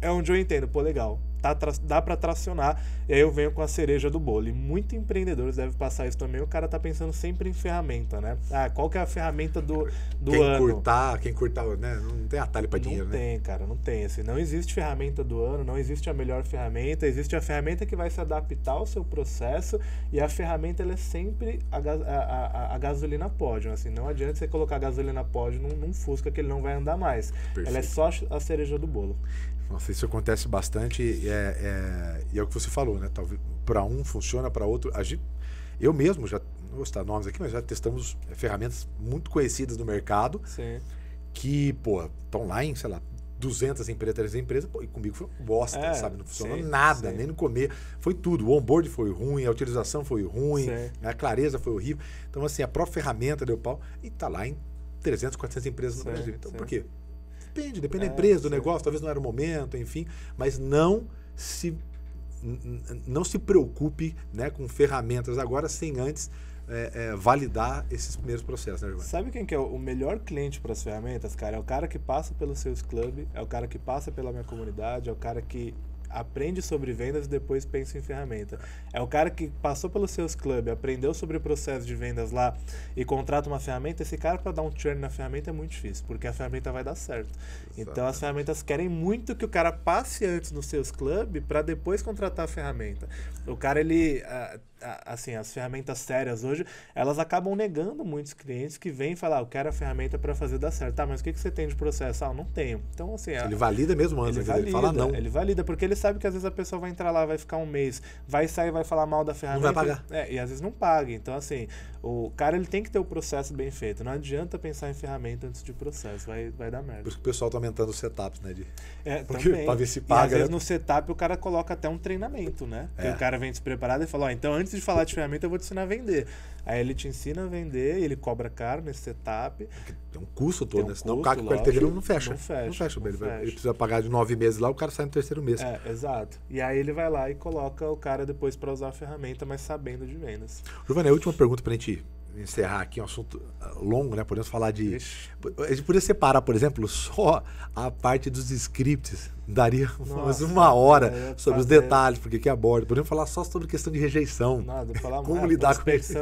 é onde eu entendo, pô, legal, tá, dá para tracionar. E aí eu venho com a cereja do bolo. E muitos empreendedores devem passar isso também. O cara tá pensando sempre em ferramenta, né? Ah, qual que é a ferramenta do, do quem ano? Quem curtar, quem curtar, né? Não tem atalho para dinheiro, né? Não tem, cara, não tem. Assim, não existe ferramenta do ano, não existe a melhor ferramenta. Existe a ferramenta que vai se adaptar ao seu processo e a ferramenta, ela é sempre a, a, a, a gasolina pódio. Assim, não adianta você colocar a gasolina pódio num, num Fusca que ele não vai andar mais. Perfeito. Ela é só a cereja do bolo. Nossa, isso acontece bastante e é, é, é o que você falou, né? Talvez para um funciona, para outro. Eu mesmo já, não vou citar nomes aqui, mas já testamos é, ferramentas muito conhecidas no mercado Sim. que, pô, estão lá em, sei lá, 200 empresas, 300 empresas, pô, e comigo foi bosta, é, sabe? Não funcionou sim, nada, sim. nem no comer. Foi tudo. O onboard foi ruim, a utilização foi ruim, sim. a clareza foi horrível. Então, assim, a própria ferramenta deu pau e tá lá em 300, 400 empresas no Brasil. Então, por quê? Depende, depende é, da empresa, do negócio, talvez não era o momento, enfim. Mas não se, não se preocupe né, com ferramentas agora sem antes é, é, validar esses primeiros processos, né, Giovanni? Sabe quem que é o melhor cliente para as ferramentas, cara? É o cara que passa pelo seus Club, é o cara que passa pela minha comunidade, é o cara que aprende sobre vendas e depois pensa em ferramenta. É o cara que passou pelo seus club, aprendeu sobre o processo de vendas lá e contrata uma ferramenta, esse cara para dar um churn na ferramenta é muito difícil, porque a ferramenta vai dar certo. Exatamente. Então as ferramentas querem muito que o cara passe antes no seus club para depois contratar a ferramenta. O cara ele uh, assim, as ferramentas sérias hoje, elas acabam negando muitos clientes que vêm falar, ah, eu quero a ferramenta para fazer dar certo. Tá, mas o que, que você tem de processo? Ah, não tenho. Então, assim... Ele a, valida mesmo antes, ele, valida, né, ele fala não. Ele valida, porque ele sabe que às vezes a pessoa vai entrar lá, vai ficar um mês, vai sair, vai falar mal da ferramenta. Não vai pagar. É, e às vezes não paga. Então, assim, o cara ele tem que ter o processo bem feito. Não adianta pensar em ferramenta antes de processo, vai, vai dar merda. porque o pessoal tá aumentando os setups, né, de é, Porque para ver se paga. E, às vezes né? no setup o cara coloca até um treinamento, né? É. o cara vem despreparado e fala, ó, oh, então antes antes de falar de ferramenta, eu vou te ensinar a vender. Aí ele te ensina a vender, ele cobra caro nesse setup. Tem um curso todo, um né? Senão custo, o cara que LTV não, não fecha. Não fecha. Não fecha, não ele, fecha. ele, precisa pagar de nove meses lá, o cara sai no terceiro mês. É, exato. E aí ele vai lá e coloca o cara depois para usar a ferramenta, mas sabendo de vendas. Giovanni, a última pergunta para a gente encerrar aqui, um assunto ah, longo, né? Podemos falar de. Ixi. A gente podia separar, por exemplo, só a parte dos scripts daria Nossa, uma hora é, sobre os detalhes, porque que é aborda. Podemos falar só sobre questão de rejeição. Nada, falar Como é, lidar com isso.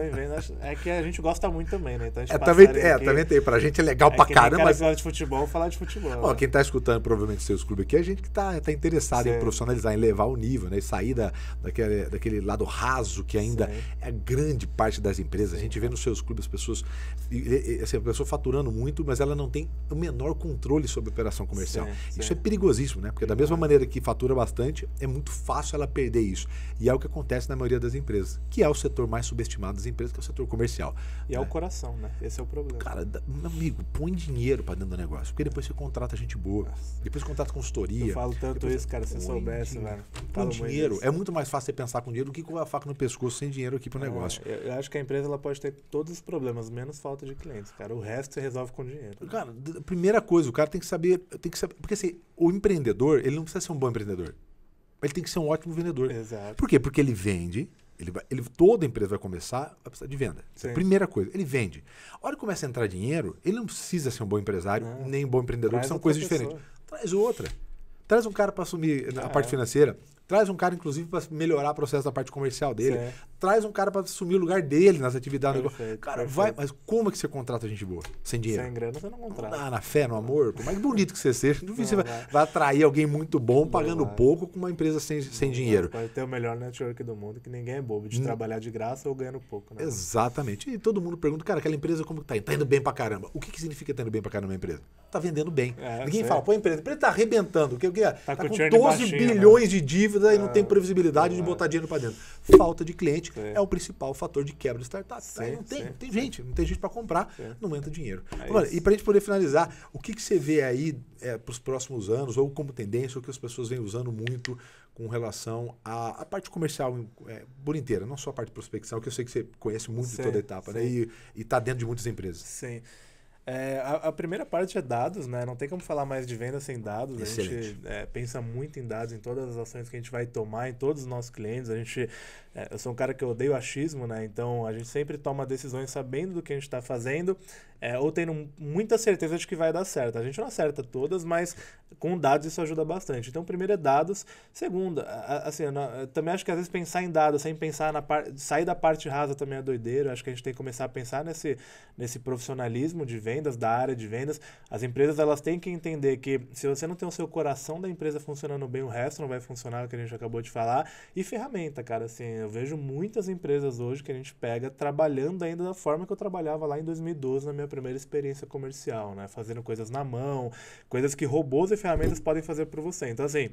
É que a gente gosta muito também, né? Então é, também, é, também tem. Pra gente é legal é pra caramba. Mas falar de futebol, falar de futebol. Ó, né? quem tá escutando provavelmente seus clubes aqui é a gente que tá, tá interessado Sim. em profissionalizar, em levar o nível, né? E sair da, daquele, daquele lado raso que ainda Sim. é grande parte das empresas. Sim. A gente vê nos seus clubes as pessoas. E, e, assim, a pessoa faturando muito, mas ela não tem o menor controle sobre a operação comercial. Isso é perigosíssimo, né? Porque da mesma maneira que fatura bastante, é muito fácil ela perder isso. E é o que acontece na maioria das empresas, que é o setor mais subestimado das empresas, que é o setor comercial. E é, é o né? coração, né? Esse é o problema. Cara, amigo, põe dinheiro para dentro do negócio, porque depois você contrata gente boa, Nossa. depois contrata consultoria. Eu falo tanto isso, cara, se soubesse, velho. põe dinheiro, é muito mais fácil você pensar com dinheiro do que com a faca no pescoço sem dinheiro aqui pro é, negócio. Eu, acho que a empresa ela pode ter todos os problemas, menos falta de clientes, cara. O resto você resolve com dinheiro. Cara, primeira coisa, o cara tem que saber, tem que saber, porque assim, o empreendedor empreendedor, ele não precisa ser um bom empreendedor. Ele tem que ser um ótimo vendedor. Exato. Por quê? Porque ele vende, ele vai, ele, toda empresa vai começar, vai precisar de venda. É Sim. primeira coisa, ele vende. A hora que começa a entrar dinheiro, ele não precisa ser um bom empresário, não. nem um bom empreendedor, que são coisas diferentes. Traz outra. Traz um cara para assumir a é. parte financeira. Traz um cara, inclusive, para melhorar o processo da parte comercial dele. Certo. Traz um cara para assumir o lugar dele nas atividades. Perfeito, cara, perfeito. vai. Mas como é que você contrata gente boa? Sem dinheiro? Sem grana, você não contrata. na fé, no amor. Por mais bonito que você seja, não, você vai, vai. atrair alguém muito bom pagando não, pouco com uma empresa sem, sem não, dinheiro. Vai ter o melhor network do mundo, que ninguém é bobo de trabalhar de graça ou ganhando pouco. Né? Exatamente. E todo mundo pergunta, cara, aquela empresa como que tá indo? Tá indo bem para caramba. O que, que significa tá indo bem para caramba uma empresa? está vendendo bem. É, Ninguém sei. fala, pô, a empresa, a empresa está arrebentando. O que, o que é? Está tá com, com 12 né? bilhões né? de dívida e não tem é, previsibilidade de é. botar dinheiro para dentro. Falta de cliente é o principal fator de quebra de startup. Tá, sim, não tem, sim, tem sim. gente, não tem gente para comprar, não entra dinheiro. É então, e para a gente poder finalizar, o que, que você vê aí para os próximos anos, ou como tendência, ou que as pessoas vêm usando muito com relação à, parte comercial é, por inteira, não só a parte de prospecção, que eu sei que você conhece muito sim, toda a etapa, né? E está dentro de muitas empresas. Sim. É, a, a, primeira parte é dados, né? Não tem como falar mais de venda sem dados. Excelente. A gente é, pensa muito em dados, em todas as ações que a gente vai tomar, em todos os nossos clientes. A gente, é, eu sou um cara que odeio achismo, né? Então a gente sempre toma decisões sabendo do que a gente está fazendo é, ou tendo muita certeza de que vai dar certo. A gente não acerta todas, mas com dados isso ajuda bastante. Então, primeiro é dados. Segunda, assim, eu também acho que às vezes pensar em dados, sem pensar na parte. sair da parte rasa também é doideira. Acho que a gente tem que começar a pensar nesse, nesse profissionalismo de venda vendas, da área de vendas. As empresas elas têm que entender que se você não tem o seu coração da empresa funcionando bem, o resto não vai funcionar, o que a gente acabou de falar. E ferramenta, cara, assim, eu vejo muitas empresas hoje que a gente pega trabalhando ainda da forma que eu trabalhava lá em 2012 na minha primeira experiência comercial, né? Fazendo coisas na mão, coisas que robôs e ferramentas podem fazer por você. Então, assim,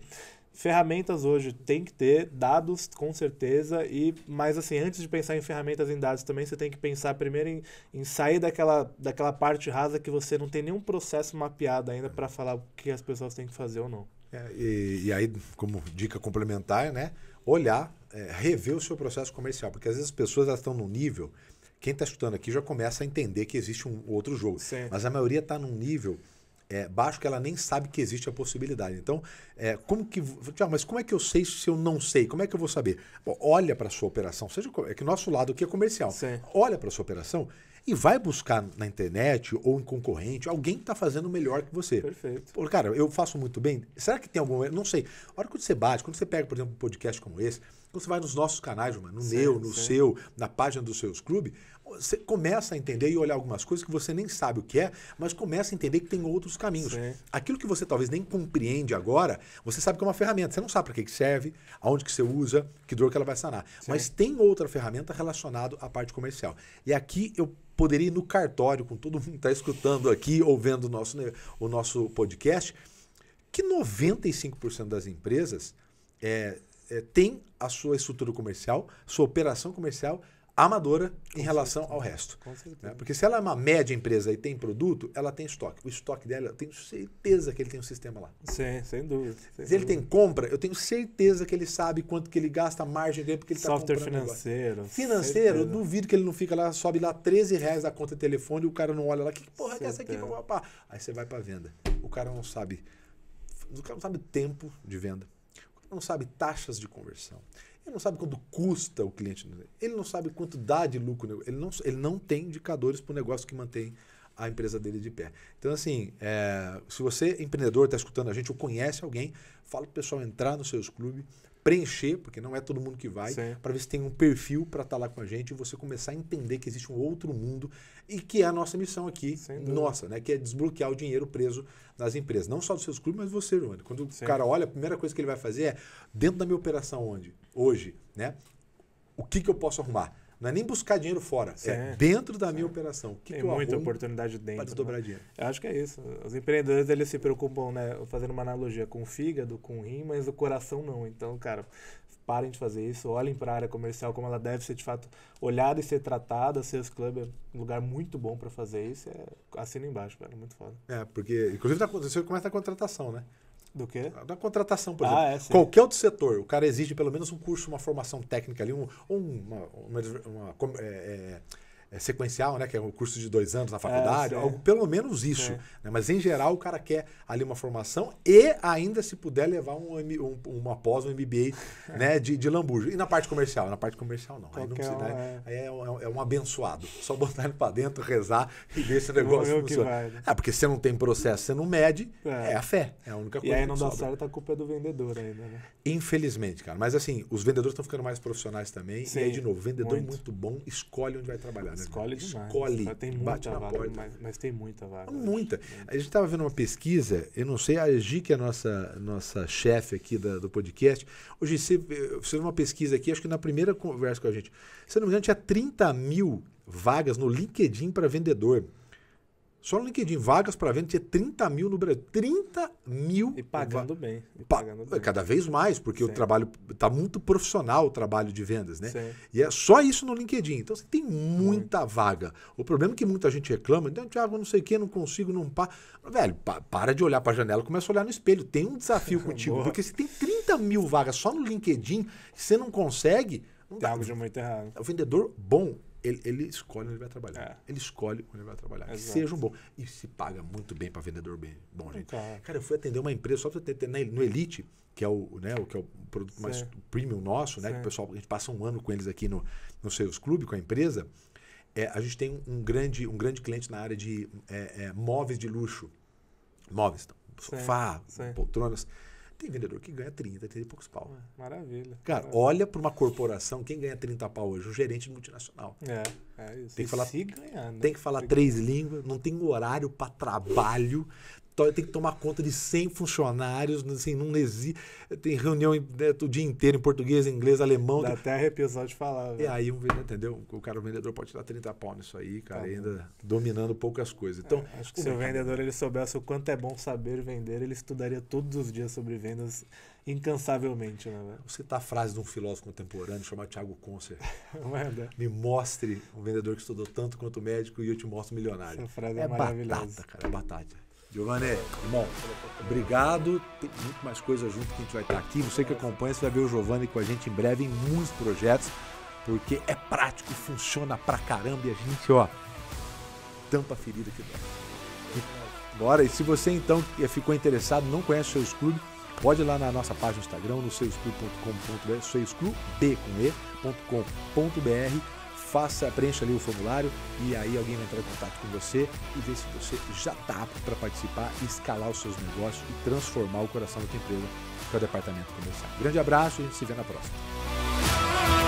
ferramentas hoje tem que ter, dados com certeza, e mas assim, antes de pensar em ferramentas em dados também, você tem que pensar primeiro em, em sair daquela, daquela parte rasa que você não tem nenhum processo mapeado ainda para falar o que as pessoas têm que fazer ou não. É, e, e, aí, como dica complementar, né? Olhar, é, rever o seu processo comercial, porque às vezes as pessoas estão num nível. Quem está escutando aqui já começa a entender que existe um outro jogo. Sim. Mas a maioria está num nível é, baixo que ela nem sabe que existe a possibilidade. Então, é, como que. Tiago, ah, mas como é que eu sei se eu não sei? Como é que eu vou saber? Bom, olha para a sua operação, seja é que nosso lado aqui é comercial. Sim. Olha para a sua operação e vai buscar na internet ou em concorrente alguém que está fazendo melhor que você. Perfeito. por cara, eu faço muito bem. Será que tem algum. Não sei. A hora que você bate, quando você pega, por exemplo, um podcast como esse, quando você vai nos nossos canais, mano, no sim, meu, no sim. seu, na página dos seus clubes, você começa a entender e olhar algumas coisas que você nem sabe o que é, mas começa a entender que tem outros caminhos. Sim. Aquilo que você talvez nem compreende agora, você sabe que é uma ferramenta. Você não sabe para que, serve, aonde que você usa, que dor que ela vai sanar. Mas tem outra ferramenta relacionada à parte comercial. E aqui eu poderia ir no cartório, com todo mundo que está escutando aqui ou vendo o nosso, o nosso podcast, que 95% das empresas é, é, tem a sua estrutura comercial, sua operação comercial amadora em relação certeza. ao resto. Com certeza. Né? Porque se ela é uma média empresa e tem produto, ela tem estoque. O estoque dela, eu tenho certeza que ele tem um sistema lá. Sim, sem dúvida. Sem se ele tem compra, eu tenho certeza que ele sabe quanto que ele gasta a margem dele porque ele está comprando. Software financeiro. Agora. Financeiro, certeza. eu duvido que ele não fica lá, sobe lá 13 reais da conta de telefone e o cara não olha lá, que porra certeza. É, é essa aqui? Pá, pá, pá. Aí você vai para venda. O cara não sabe... O cara não sabe tempo de venda. O cara não sabe taxas de conversão. Ele não sabe quanto custa o cliente, né? ele não sabe quanto dá de lucro, né? ele não, ele não tem indicadores para o negócio que mantém a empresa dele de pé. Então, assim, é, se você, é empreendedor, está escutando a gente ou conhece alguém, fala para o pessoal entrar nos seus clubes, preencher, porque não é todo mundo que vai, para ver se tem um perfil para estar tá lá com a gente e você começar a entender que existe um outro mundo e que é a nossa missão aqui, nossa, né? Que é desbloquear o dinheiro preso nas empresas. Não só dos seus clubes, mas você, João, Quando Sim. o cara olha, a primeira coisa que ele vai fazer é, dentro da minha operação onde? Hoje, né? O que, que eu posso arrumar? Não é nem buscar dinheiro fora, é dentro da minha operação. Que Tem que muita oportunidade dentro. Para né? desdobrar né? dinheiro. Eu acho que é isso. Os empreendedores eles se preocupam, né, fazendo uma analogia com o fígado, com o rim, mas o coração não. Então, cara, parem de fazer isso, olhem para a área comercial como ela deve ser de fato olhada e ser tratada. A Sales Club é um lugar muito bom para fazer isso. É, assina embaixo, cara, muito foda. É, porque inclusive tá acontecendo começa a contratação, né? Do quê? Da contratação, por ah, exemplo. É, Qualquer outro setor, o cara exige pelo menos um curso, uma formação técnica ali, um, um uma, uma, uma é, é é, sequencial, né, que é um curso de dois anos na é, faculdade, é, algo, pelo menos isso. Né? Mas, em geral, o cara quer ali uma formação e ainda, se puder, levar um, um, uma pós, um MBA né, de, de lambujo. E na parte comercial? Na parte comercial, não. aí, não precisa, né? É. aí é, um, é um é abençoado. Só botar ele para dentro, rezar e ver esse negócio funciona. Né. É, porque você não tem processo, você não mede, é, a fé. É a única coisa E aí não dá sobra. certo, a culpa é do vendedor ainda, né? Infelizmente, cara. Mas, assim, os vendedores estão ficando mais profissionais também. Sim, e aí, de novo, vendedor muito, muito bom escolhe onde vai trabalhar. Né? Escolhe demais. Escolhe. Mas tem muita vara, mas, mas, tem muita vaga. Muita. Né? A gente estava vendo uma pesquisa, eu não sei, a Gi, que é a nossa, nossa chefe aqui da, do podcast, hoje você, você uma pesquisa aqui, acho que na primeira conversa com a gente, se não me engano, tinha 30 mil vagas no LinkedIn para vendedor. Só no LinkedIn, vagas para venda tinha 30 mil no Brasil. 30 mil. E pagando bem. E pagando pa bem. Cada vez mais, porque Sim. o trabalho está muito profissional o trabalho de vendas, né? Sim. E é só isso no LinkedIn. Então você tem muita vaga. O problema é que muita gente reclama, então, Thiago, não sei o que, não consigo, não pá. Velho, pa para de olhar para a janela e começa a olhar no espelho. Tem um desafio contigo, porque se tem 30 mil vagas só no LinkedIn, você não consegue. Não tem dá. algo de muito errado. O é vendedor bom ele, ele, escolhe onde vai trabalhar. É. Ele escolhe onde vai trabalhar. Exato. seja um bom. E se paga muito bem para vendedor bem, bom, gente. Cara. Então, é. cara, eu fui atender uma empresa, só para ter né, no Elite, que é o, né, o, que é o produto mais premium nosso, né? Sim. Que o pessoal, a gente passa um ano com eles aqui no, no Sales Clube, com a empresa. É, a gente tem um, grande, um grande cliente na área de é, é móveis de luxo. Móveis, então, sofá, poltronas. Tem vendedor que ganha 30, 30 e poucos pau. É, maravilha. Cara, maravilha. olha para uma corporação, quem ganha 30 pau hoje? O gerente multinacional. É, é isso. Tem que falar, ganhar, né? tem que falar três que... línguas, não tem horário para trabalho, tem que tomar conta de 100 funcionários, assim, não existe. Tem reunião né, o dia inteiro em português, inglês, alemão. Dá tem... até arrepio só de falar. E aí, um, entendeu? O cara, o vendedor pode tirar 30 pau nisso aí, cara, tá ainda dominando poucas coisas. Então, é, acho que se o é vendedor ele soubesse o quanto é bom saber vender, ele estudaria todos os dias sobre vendas incansavelmente, né? velho? Você tá a frase de um filósofo contemporâneo chamado Tiago Concer. Né? me mostre um vendedor que estudou tanto quanto médico e eu te mostro um milionário. Essa frase é, é maravilhosa. Batata, cara, é batata. Giovanni, irmão, obrigado. Tem muito mais coisa junto que a gente vai estar aqui. Você que acompanha, você vai ver o Giovanni com a gente em breve em muitos projetos, porque é prático, funciona pra caramba e a gente, ó, tampa a ferida que dá. bora, e se você então ficou interessado, não conhece o seu Clube, pode ir lá na nossa página do Instagram, no seusclub.com.br, seusclub, faça, preencha ali o formulário e aí alguém vai entrar em contato com você e ver se você já está apto para participar, escalar os seus negócios e transformar o coração da tua empresa, para é o departamento comercial. Grande abraço e a gente se vê na próxima.